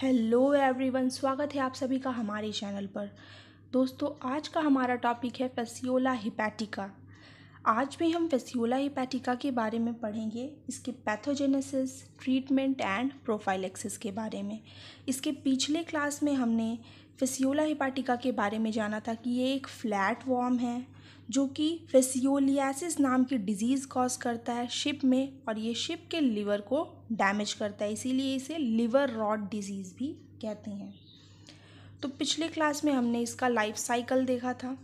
hello everyone स्वागत है आप सभी का हमारे चैनल पर दोस्तों आज का हमारा टॉपिक है फेसियोला हिपैटिका आज भी हम फेसियोला हिपैटिका के बारे में पढ़ेंगे इसके पैथोजेनेसिस ट्रीटमेंट एंड प्रोफाइलेक्सिस के बारे में इसके पिछले क्लास में हमने फेसियोला हिपैटिका के बारे में जाना था कि ये एक फ्लैट वॉर्म है जो कि फेसियोलियासिस नाम की डिजीज़ कॉज करता है शिप में और ये शिप के लिवर को डैमेज करता है इसीलिए इसे लिवर रॉड डिजीज़ भी कहते हैं तो पिछले क्लास में हमने इसका लाइफ साइकिल देखा था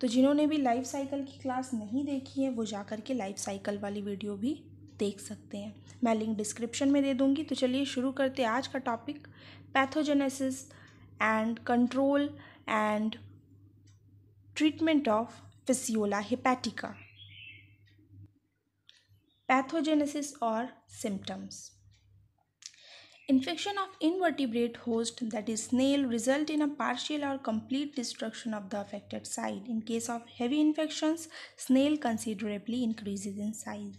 तो जिन्होंने भी लाइफ साइकिल की क्लास नहीं देखी है वो जा कर के लाइफ साइकिल वाली वीडियो भी देख सकते हैं मैं लिंक डिस्क्रिप्शन में दे दूँगी तो चलिए शुरू करते हैं आज का topic pathogenesis and control and treatment of Fasciola hepatica pathogenesis और symptoms infection of invertebrate host that is snail result in a partial और complete destruction of the affected side in case of heavy infection snail considerably increase in size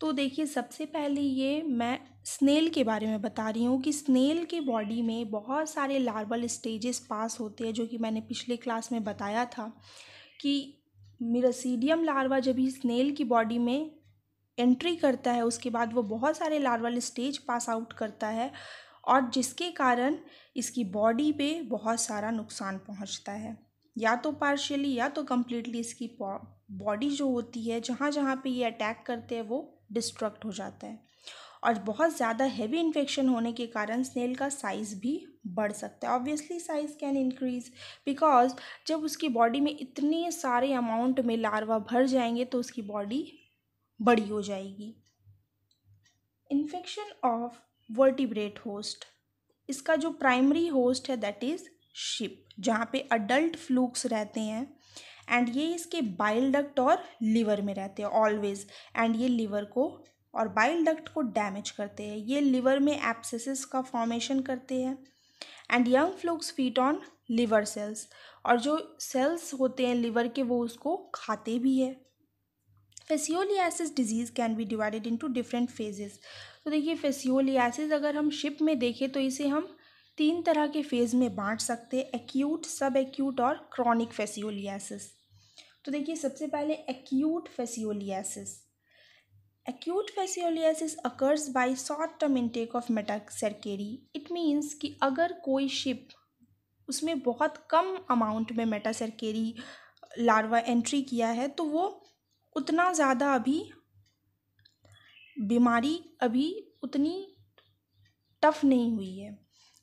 तो देखिए सबसे पहले ये मैं snail के बारे में बता रही हूँ कि स्नेल के बॉडी में बहुत सारे लार्वल स्टेजेस पास होते हैं जो कि मैंने पिछले क्लास में बताया था कि मिरासीडियम लार्वा जब ही स्नेल की बॉडी में एंट्री करता है उसके बाद वो बहुत सारे लार्वल स्टेज पास आउट करता है और जिसके कारण इसकी बॉडी पे बहुत सारा नुकसान पहुंचता है या तो पार्शियली या तो कम्प्लीटली इसकी बॉडी जो होती है जहाँ जहाँ पे ये अटैक करते हैं वो डिस्ट्रक्ट हो जाता है और बहुत ज़्यादा हैवी इन्फेक्शन होने के कारण स्नेल का साइज़ भी बढ़ सकता है obviously size can increase because जब उसकी बॉडी में इतने सारे अमाउंट में लार्वा भर जाएंगे तो उसकी बॉडी बड़ी हो जाएगी इन्फेक्शन ऑफ वर्टिब्रेट होस्ट इसका जो प्राइमरी होस्ट है दैट इज़ शिप जहाँ पे अडल्ट फ्लूक्स रहते हैं एंड ये इसके बाइल डक्ट और लीवर में रहते हैं ऑलवेज एंड ये लीवर को और बाइल डक्ट को डैमेज करते हैं ये लिवर में एप्सिस का फॉर्मेशन करते हैं and young flukes feed on liver cells और जो सेल्स होते हैं लिवर के वो उसको खाते भी है fascioliasis disease can be divided into different phases तो देखिए फेसियोलियासिस अगर हम शिप में देखें तो इसे हम तीन तरह के फेज़ में बांट सकते हैं एक्यूट सब एक्यूट और क्रॉनिक फेसियोलियासिस तो देखिए सबसे पहले acute fascioliasis acute fascioliasis occurs by short term intake of metacercari it means कि अगर कोई शिप उसमें बहुत कम अमाउंट में मेटासरकेरी लार्वा एंट्री किया है तो वो उतना ज़्यादा अभी बीमारी अभी उतनी टफ नहीं हुई है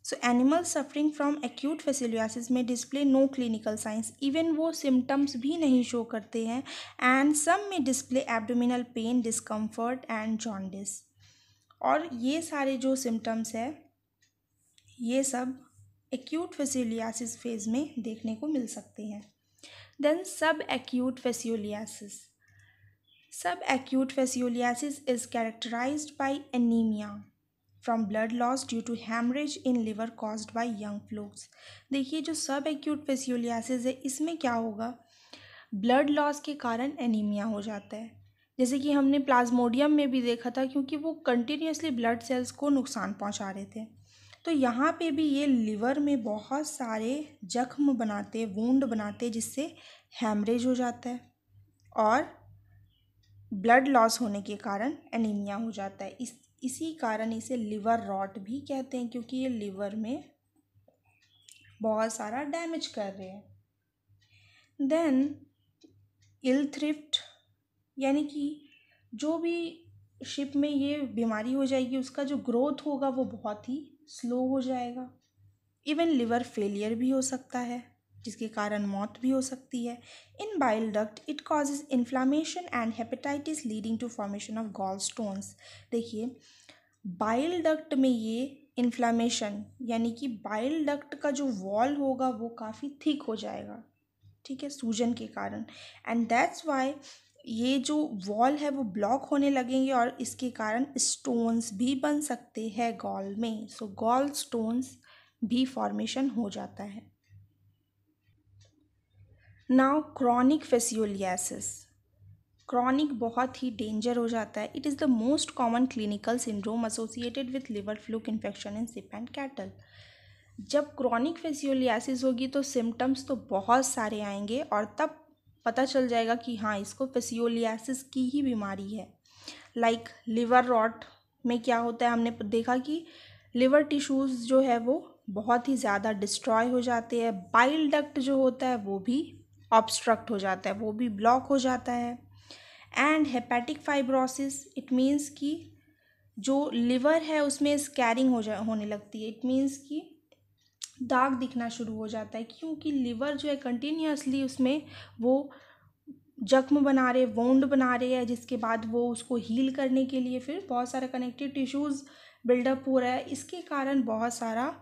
so animal suffering from acute fascioliasis may display no clinical signs even वो सिम्टम्स भी नहीं शो करते हैं and some may display abdominal pain discomfort and jaundice और ये सारे जो सिम्टम्स है ये सब एक्यूट फेसिलियासिस फेज में देखने को मिल सकते हैं देन सब acute fascioliasis sub acute fascioliasis is characterised by anaemia from blood loss due to haemorrhage in liver caused by young flukes देखिए जो सब एक्यूट फेसियोलियासिस है इसमें क्या होगा ब्लड लॉस के कारण एनीमिया हो जाता है जैसे कि हमने प्लाज्मोडियम में भी देखा था क्योंकि वो कंटिन्यूसली ब्लड सेल्स को नुकसान पहुंचा रहे थे तो यहाँ पे भी ये लिवर में बहुत सारे जख्म बनाते वूंड बनाते जिससे हेमरेज हो जाता है और ब्लड लॉस होने के कारण एनीमिया हो जाता है इस इसी कारण इसे लिवर रॉट भी कहते हैं क्योंकि ये लिवर में बहुत सारा डैमेज कर रहे हैं देन इल थ्रिफ्ट यानी कि जो भी शिप में ये बीमारी हो जाएगी उसका जो ग्रोथ होगा वो बहुत ही स्लो हो जाएगा इवन लिवर फेलियर भी हो सकता है जिसके कारण मौत भी हो सकती है in bile duct it causes inflammation and hepatitis leading to formation of gall stones देखिए बाइल डक्ट में ये इन्फ्लामेशन यानी कि बाइल डक्ट का जो वॉल होगा वो काफ़ी थिक हो जाएगा ठीक है सूजन के कारण एंड दैट्स वाई ये जो वॉल है वो ब्लॉक होने लगेंगे और इसके कारण स्टोन्स भी बन सकते हैं गॉल में सो गॉल स्टोन्स भी फॉर्मेशन हो जाता है नाउ क्रॉनिक फेसियोलियासिस क्रॉनिक बहुत ही डेंजर हो जाता है it is the most common clinical syndrome associated with liver fluke infection in sheep and cattle जब क्रॉनिक फेसियोलियासिस होगी तो सिम्टम्स तो बहुत सारे आएंगे और तब पता चल जाएगा कि हाँ इसको फेसियोलियासिस की ही बीमारी है लाइक like, लिवर रॉट में क्या होता है हमने देखा कि लिवर टिश्यूज़ जो है वो बहुत ही ज़्यादा डिस्ट्रॉय हो जाते हैं बाइल डक्ट जो होता है वो भी ऑब्स्ट्रक्ट हो जाता है वो भी ब्लॉक हो जाता है and hepatic fibrosis it means कि जो लिवर है उसमें स्कैरिंग हो जा होने लगती है इट मीन्स कि दाग दिखना शुरू हो जाता है क्योंकि लिवर जो है कंटिन्यूसली उसमें वो जख्म बना रहे वोंड बना रहे हैं जिसके बाद वो उसको हील करने के लिए फिर बहुत सारा कनेक्टिव टिश्यूज़ बिल्डअप हो रहा है इसके कारण बहुत सारा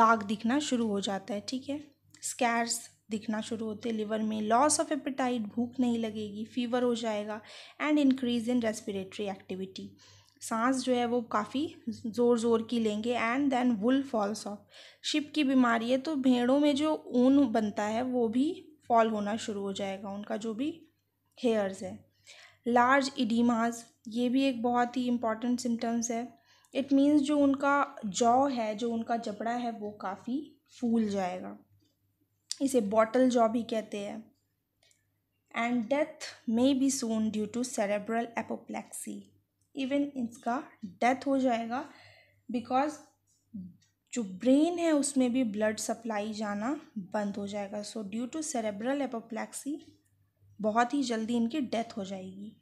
दाग दिखना शुरू हो जाता है ठीक है स्कैर्स दिखना शुरू होते लिवर में लॉस ऑफ एपेटाइट भूख नहीं लगेगी फीवर हो जाएगा and increase in respiratory activity सांस जो है वो काफ़ी ज़ोर ज़ोर की लेंगे and then wool falls off sheep की बीमारी है तो भेड़ों में जो ऊन बनता है वो भी फॉल होना शुरू हो जाएगा उनका जो भी हेयर्स है लार्ज इडीमाज ये भी एक बहुत ही इम्पॉर्टेंट सिम्टम्स है इट मीन्स जो उनका जॉ है जो उनका जबड़ा है वो काफ़ी फूल जाएगा इसे बॉटल जॉ भी कहते हैं and death may be soon due to cerebral apoplexy even इसका डेथ हो जाएगा बिकॉज जो ब्रेन है उसमें भी ब्लड सप्लाई जाना बंद हो जाएगा so due to cerebral apoplexy बहुत ही जल्दी इनकी डेथ हो जाएगी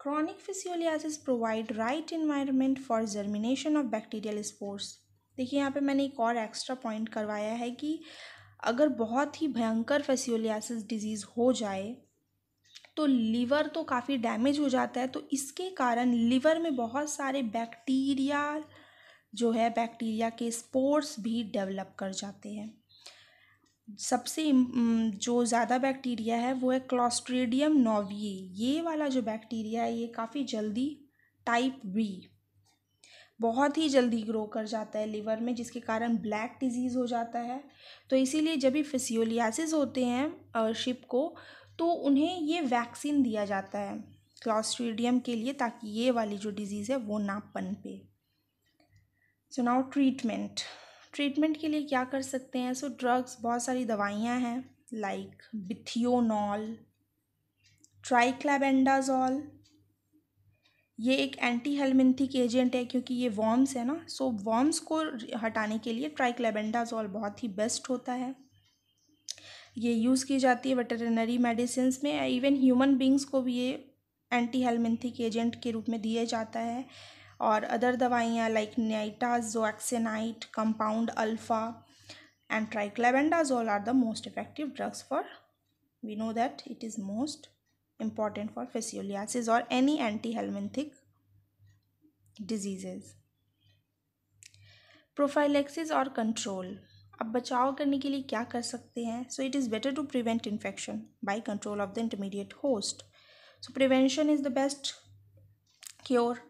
chronic physioliasis provide right environment for germination of bacterial sports देखिए यहाँ पे मैंने एक और एक्स्ट्रा पॉइंट करवाया है कि अगर बहुत ही भयंकर फेसियोलियासिस डिजीज़ हो जाए तो लीवर तो काफ़ी डैमेज हो जाता है तो इसके कारण लीवर में बहुत सारे बैक्टीरिया जो है बैक्टीरिया के स्पोर्ट्स भी डेवलप कर जाते हैं सबसे जो ज़्यादा बैक्टीरिया है वो है क्लॉस्ट्रीडियम नोविए ये वाला जो बैक्टीरिया है ये काफ़ी जल्दी टाइप बी बहुत ही जल्दी ग्रो कर जाता है लीवर में जिसके कारण ब्लैक डिजीज़ हो जाता है तो इसीलिए जब भी फिसियोलियासिस होते हैं शिप को तो उन्हें ये वैक्सीन दिया जाता है क्लॉस्ट्रीडियम के लिए ताकि ये वाली जो डिज़ीज़ है वो ना पनपे सो नाउ ट्रीटमेंट ट्रीटमेंट के लिए क्या कर सकते हैं सो so, ड्रग्स बहुत सारी दवाइयाँ हैं लाइक बिथियोनॉल ट्राइक्लैबेंडाजॉल ये एक एंटी हेलमिंथिक एजेंट है क्योंकि ये वॉर्म्स है ना सो वॉर्म्स को हटाने के लिए ट्राइक्लेबेंडाजॉल बहुत ही बेस्ट होता है ये यूज़ की जाती है वेटरनरी मेडिसिन में इवन ह्यूमन बींग्स को भी ये एंटी हेलमिंथिक एजेंट के रूप में दिया जाता है और अदर दवाइयाँ like nitazoxanide compound alpha and triclabendazole are the most effective drugs for we know that it is most important for fascioliasis और any anti helminthic diseases prophylaxis और कंट्रोल अब बचाव करने के लिए क्या कर सकते हैं so it is better to prevent infection by control of the intermediate host so prevention is the best cure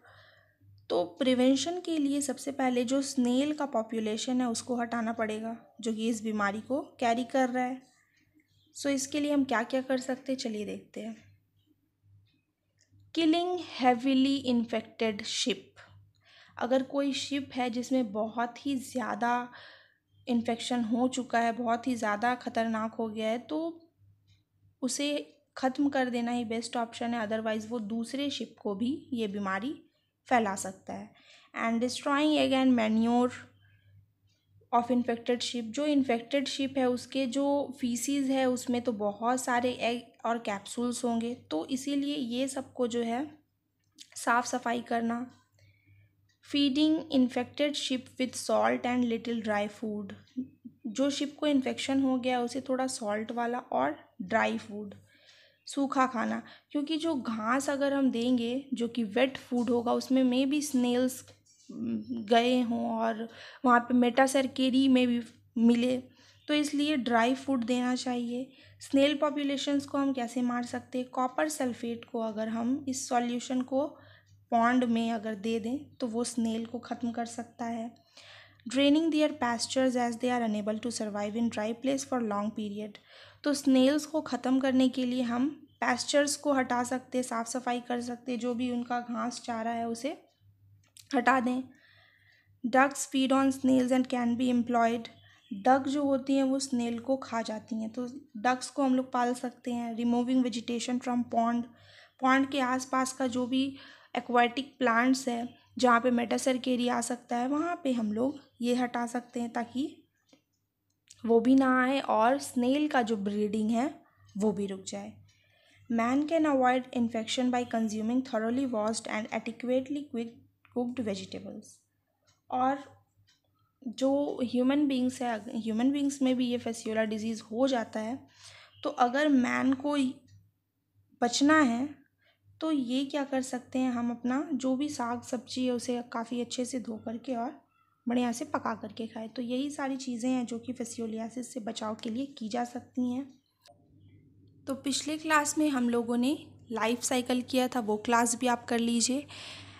तो प्रिवेंशन के लिए सबसे पहले जो स्नेल का पॉपुलेशन है उसको हटाना पड़ेगा जो कि इस बीमारी को कैरी कर रहा है सो so, इसके लिए हम क्या क्या कर सकते हैं चलिए देखते हैं किलिंग हैवीली इन्फेक्टेड शिप अगर कोई शिप है जिसमें बहुत ही ज़्यादा इन्फेक्शन हो चुका है बहुत ही ज़्यादा ख़तरनाक हो गया है तो उसे ख़त्म कर देना ही बेस्ट ऑप्शन है अदरवाइज़ वो दूसरे शिप को भी ये बीमारी फैला सकता है and destroying egg and manure of infected sheep जो इन्फेक्टेड शिप है उसके जो फीसीज है उसमें तो बहुत सारे एग और कैप्सूल्स होंगे तो इसीलिए ये सबको जो है साफ़ सफाई करना feeding infected sheep with salt and little dry food जो शिप को इन्फेक्शन हो गया उसे थोड़ा सॉल्ट वाला और ड्राई फूड सूखा खाना क्योंकि जो घास अगर हम देंगे जो कि वेट फूड होगा उसमें मे बी स्नेल्स गए हों और वहाँ पे मेटासरकेरी में भी मिले तो इसलिए ड्राई फूड देना चाहिए स्नेल पॉपुलेशंस को हम कैसे मार सकते हैं कॉपर सल्फेट को अगर हम इस सॉल्यूशन को पॉन्ड में अगर दे दें तो वो स्नेल को ख़त्म कर सकता है draining their pastures as they are unable to survive in dry place for long period तो स्नेल्स को ख़त्म करने के लिए हम पैस्चर्स को हटा सकते साफ़ सफाई कर सकते जो भी उनका घास चारा है उसे हटा दें ducks feed on snails and can be employed duck जो होती हैं वो स्नेल को खा जाती हैं तो डग्स को हम लोग पाल सकते हैं removing vegetation from pond pond के आसपास का जो भी एक्वाटिक प्लांट्स है जहाँ पे मेटासर केरिया आ सकता है वहाँ पे हम लोग ये हटा सकते हैं ताकि वो भी ना आए और स्नेल का जो ब्रीडिंग है वो भी रुक जाए man can avoid infection by consuming thoroughly washed and adequately quick cooked vegetables और जो ह्यूमन बींग्स है ह्यूमन बींग्स में भी ये फेसियोला डिजीज़ हो जाता है तो अगर मैन को बचना है तो ये क्या कर सकते हैं हम अपना जो भी साग सब्जी है उसे काफ़ी अच्छे से धो करके और बढ़िया से पका करके खाए तो यही सारी चीज़ें हैं जो कि फेसियोलियासिस से बचाव के लिए की जा सकती हैं तो पिछले क्लास में हम लोगों ने लाइफ साइकिल किया था वो क्लास भी आप कर लीजिए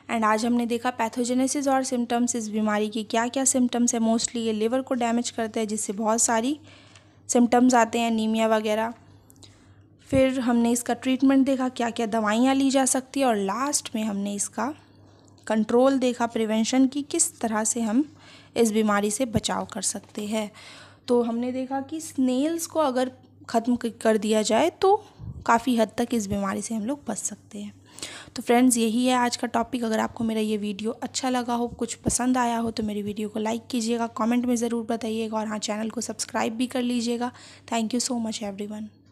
एंड आज हमने देखा पैथोजेनेसिस और सिम्टम्स इस बीमारी की क्या क्या सिम्टम्स हैं मोस्टली ये लिवर को डैमेज करते हैं जिससे बहुत सारी सिम्टम्स आते हैं नीमिया वगैरह फिर हमने इसका ट्रीटमेंट देखा क्या क्या दवाइयाँ ली जा सकती है और लास्ट में हमने इसका कंट्रोल देखा प्रिवेंशन की किस तरह से हम इस बीमारी से बचाव कर सकते हैं तो हमने देखा कि स्नेल्स को अगर ख़त्म कर दिया जाए तो काफ़ी हद तक इस बीमारी से हम लोग बच सकते हैं तो फ्रेंड्स यही है आज का टॉपिक अगर आपको मेरा ये वीडियो अच्छा लगा हो कुछ पसंद आया हो तो मेरी वीडियो को लाइक कीजिएगा कमेंट में ज़रूर बताइएगा और हाँ चैनल को सब्सक्राइब भी कर लीजिएगा thank you so much everyone